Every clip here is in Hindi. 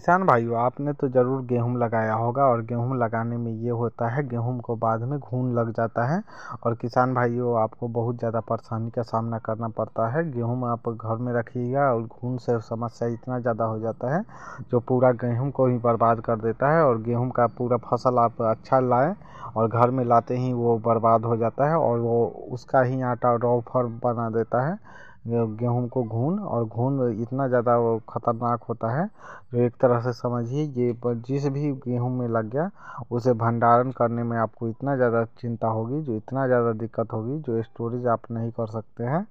किसान भाइयों आपने तो ज़रूर गेहूं लगाया होगा और गेहूं लगाने में ये होता है गेहूं को बाद में घून लग जाता है और किसान भाइयों आपको बहुत ज़्यादा परेशानी का सामना करना पड़ता है गेहूं आप घर में रखिएगा और घून से समस्या इतना ज़्यादा हो जाता है जो पूरा गेहूँ को ही बर्बाद कर देता है और गेहूँ का पूरा फसल आप अच्छा लाएँ और घर में लाते ही वो बर्बाद हो जाता है और वो उसका ही आटा रॉ फॉर्म बना देता है गेहूँ को घून और घून इतना ज़्यादा वो खतरनाक होता है जो तो एक तरह से समझिए ये जिस भी गेहूँ में लग गया उसे भंडारण करने में आपको इतना ज़्यादा चिंता होगी जो इतना ज़्यादा दिक्कत होगी जो स्टोरेज आप नहीं कर सकते हैं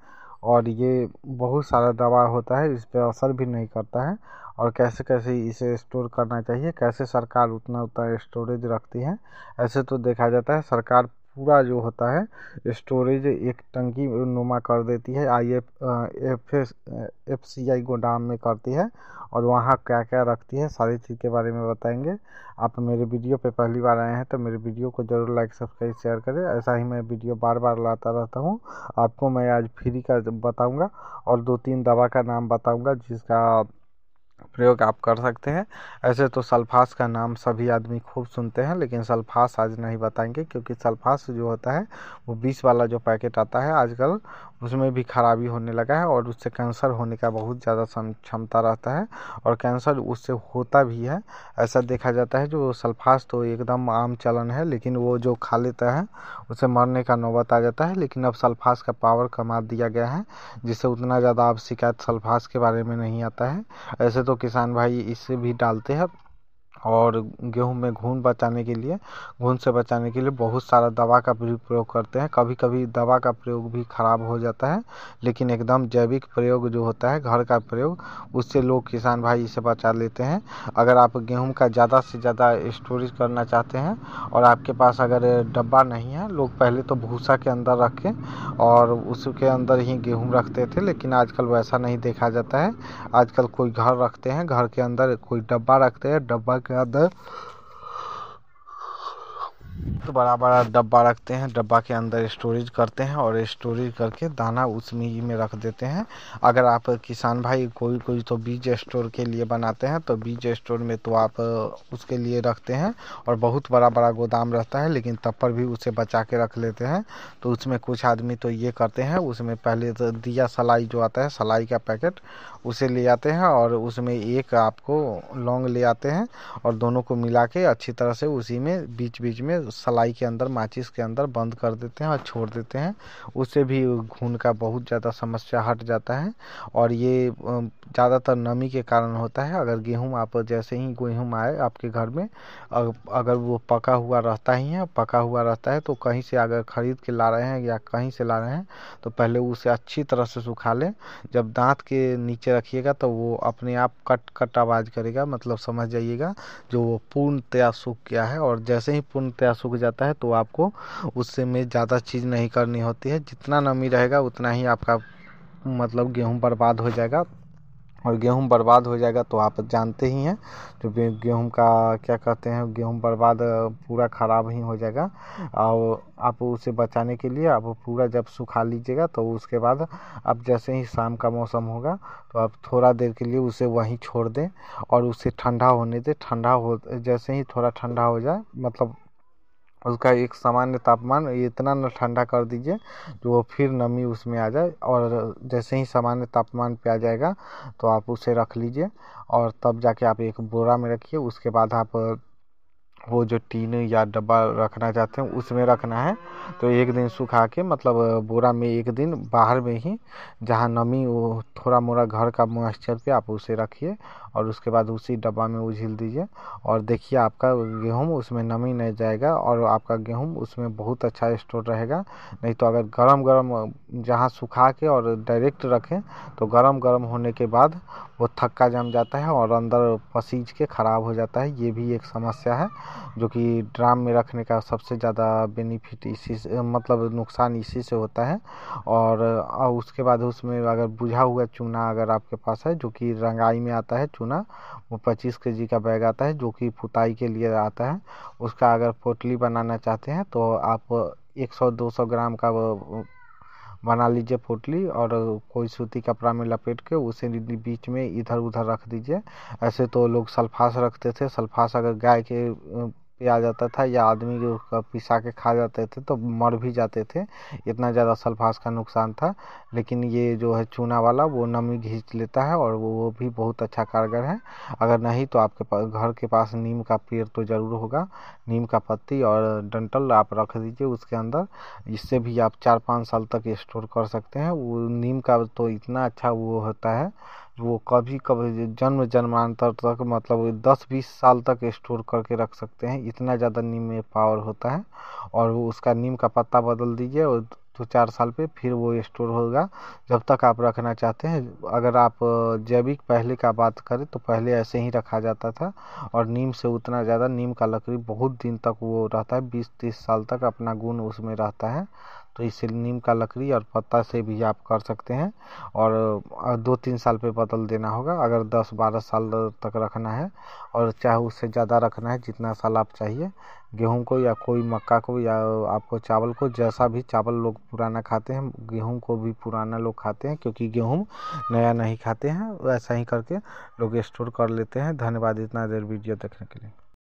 और ये बहुत सारा दवा होता है इस पर असर भी नहीं करता है और कैसे कैसे इसे स्टोर करना चाहिए कैसे सरकार उतना उतना स्टोरेज रखती है ऐसे तो देखा जाता है सरकार पूरा जो होता है स्टोरेज एक टंकी नुमा कर देती है I F F S F C I गोदाम में करती है और वहाँ क्या क्या रखती है सारी चीज़ के बारे में बताएंगे आप मेरे वीडियो पे पहली बार आए हैं तो मेरे वीडियो को ज़रूर लाइक सब्सक्राइब शेयर करें ऐसा ही मैं वीडियो बार बार लाता रहता हूँ आपको मैं आज फ्री का बताऊँगा और दो तीन दवा का नाम बताऊँगा जिसका प्रयोग आप कर सकते हैं ऐसे तो सल्फास का नाम सभी आदमी खूब सुनते हैं लेकिन सल्फास आज नहीं बताएंगे क्योंकि सल्फास जो होता है वो बीस वाला जो पैकेट आता है आजकल उसमें भी खराबी होने लगा है और उससे कैंसर होने का बहुत ज़्यादा क्षमता रहता है और कैंसर उससे होता भी है ऐसा देखा जाता है जो सल्फास तो एकदम आम चलन है लेकिन वो जो खा लेता है उसे मरने का नौबत आ जाता है लेकिन अब सल्फास का पावर कमा दिया गया है जिससे उतना ज़्यादा अब शिकायत सल्फास के बारे में नहीं आता है ऐसे तो तो किसान भाई इसे भी डालते हैं और गेहूँ में घुन बचाने के लिए घुन से बचाने के लिए बहुत सारा दवा का भी प्रयोग करते हैं कभी कभी दवा का प्रयोग भी ख़राब हो जाता है लेकिन एकदम जैविक प्रयोग जो होता है घर का प्रयोग उससे लोग किसान भाई इसे बचा लेते हैं अगर आप गेहूँ का ज़्यादा से ज़्यादा स्टोरेज करना चाहते हैं और आपके पास अगर डब्बा नहीं है लोग पहले तो भूसा के अंदर रख के और उसके अंदर ही गेहूँ रखते थे लेकिन आजकल वैसा नहीं देखा जाता है आजकल कोई घर रखते हैं घर के अंदर कोई डब्बा रखते हैं डब्बा उसके तो बड़ा बड़ा डब्बा रखते हैं डब्बा के अंदर स्टोरेज करते हैं और स्टोरेज करके दाना उसमें में रख देते हैं अगर आप किसान भाई कोई कोई तो बीज स्टोर के लिए बनाते हैं तो बीज स्टोर में तो आप उसके लिए रखते हैं और बहुत बड़ा बड़ा गोदाम रहता है लेकिन तब पर भी उसे बचा के रख लेते हैं तो उसमें कुछ आदमी तो ये करते हैं उसमें पहले तो दिया सलाई जो आता है सलाई का पैकेट उसे ले आते हैं और उसमें एक आपको लौंग ले आते हैं और दोनों को मिला के अच्छी तरह से उसी में बीच बीच में सलाई के अंदर माचिस के अंदर बंद कर देते हैं और छोड़ देते हैं उससे भी घुन का बहुत ज़्यादा समस्या हट जाता है और ये ज़्यादातर नमी के कारण होता है अगर गेहूँ आप जैसे ही गेहूँ आए आपके घर में अगर वो पका हुआ रहता ही है पका हुआ रहता है तो कहीं से अगर ख़रीद के ला रहे हैं या कहीं से ला रहे हैं तो पहले उसे अच्छी तरह से सुखा लें जब दांत के नीचे नीचे रखिएगा तो वो अपने आप कट कट आवाज़ करेगा मतलब समझ जाइएगा जो वो पूर्णतया सूख गया है और जैसे ही पूर्णतया सूख जाता है तो आपको उससे में ज़्यादा चीज़ नहीं करनी होती है जितना नमी रहेगा उतना ही आपका मतलब गेहूँ बर्बाद हो जाएगा और गेहूं बर्बाद हो जाएगा तो आप जानते ही हैं जो तो गेहूं का क्या कहते हैं गेहूं बर्बाद पूरा ख़राब ही हो जाएगा और आप उसे बचाने के लिए आप पूरा जब सुखा लीजिएगा तो उसके बाद अब जैसे ही शाम का मौसम होगा तो आप थोड़ा देर के लिए उसे वहीं छोड़ दें और उसे ठंडा होने दें ठंडा हो जैसे ही थोड़ा ठंडा हो जाए मतलब उसका एक सामान्य तापमान इतना न ठंडा कर दीजिए जो वो फिर नमी उसमें आ जाए और जैसे ही सामान्य तापमान पे आ जाएगा तो आप उसे रख लीजिए और तब जाके आप एक बोरा में रखिए उसके बाद आप वो जो टीन या डब्बा रखना चाहते हैं उसमें रखना है तो एक दिन सुखा के मतलब बोरा में एक दिन बाहर में ही जहाँ नमी वो थोड़ा मोड़ा घर का मॉइस्चर पे आप उसे रखिए और उसके बाद उसी डब्बा में उझील दीजिए और देखिए आपका गेहूँ उसमें नमी नहीं जाएगा और आपका गेहूँ उसमें बहुत अच्छा स्टोर रहेगा नहीं तो अगर गरम गरम जहाँ सुखा के और डायरेक्ट रखें तो गरम गरम होने के बाद वो थक्का जम जाता है और अंदर पसीज के ख़राब हो जाता है ये भी एक समस्या है जो कि ड्राम में रखने का सबसे ज़्यादा बेनिफिट इसी से मतलब नुकसान इसी से होता है और उसके बाद उसमें अगर बुझा हुआ चूना अगर आपके पास है जो कि रंगाई में आता है चूना गुना वो पच्चीस के जी का बैग आता है जो कि पुताई के लिए आता है उसका अगर पोटली बनाना चाहते हैं तो आप एक सौ दो सौ ग्राम का वो बना लीजिए पोटली और कोई सूती कपड़ा में लपेट के उसे बीच में इधर उधर रख दीजिए ऐसे तो लोग सल्फास रखते थे सल्फास अगर गाय के पे आ जाता था या आदमी उसका पिसा के खा जाते थे तो मर भी जाते थे इतना ज़्यादा सल्फास का नुकसान था लेकिन ये जो है चूना वाला वो नमी घींच लेता है और वो भी बहुत अच्छा कारगर है अगर नहीं तो आपके पास घर के पास नीम का पेड़ तो ज़रूर होगा नीम का पत्ती और डंटल आप रख दीजिए उसके अंदर इससे भी आप चार पाँच साल तक स्टोर कर सकते हैं वो नीम का तो इतना अच्छा वो होता है तो वो कभी कभी जन्म जन्मांतर तक मतलब दस बीस साल तक स्टोर करके रख सकते हैं इतना ज़्यादा नीम में पावर होता है और वो उसका नीम का पत्ता बदल दीजिए और दो चार साल पे फिर वो स्टोर होगा जब तक आप रखना चाहते हैं अगर आप जैविक पहले का बात करें तो पहले ऐसे ही रखा जाता था और नीम से उतना ज़्यादा नीम का लकड़ी बहुत दिन तक वो रहता है बीस तीस साल तक अपना गुण उसमें रहता है तो इससे नीम का लकड़ी और पत्ता से भी आप कर सकते हैं और दो तीन साल पे बदल देना होगा अगर दस बारह साल तक रखना है और चाहे उससे ज़्यादा रखना है जितना साल आप चाहिए गेहूं को या कोई मक्का को या आपको चावल को जैसा भी चावल लोग पुराना खाते हैं गेहूं को भी पुराना लोग खाते हैं क्योंकि गेहूं नया नहीं खाते हैं वैसा ही करके लोग स्टोर कर लेते हैं धन्यवाद इतना देर वीडियो देखने के लिए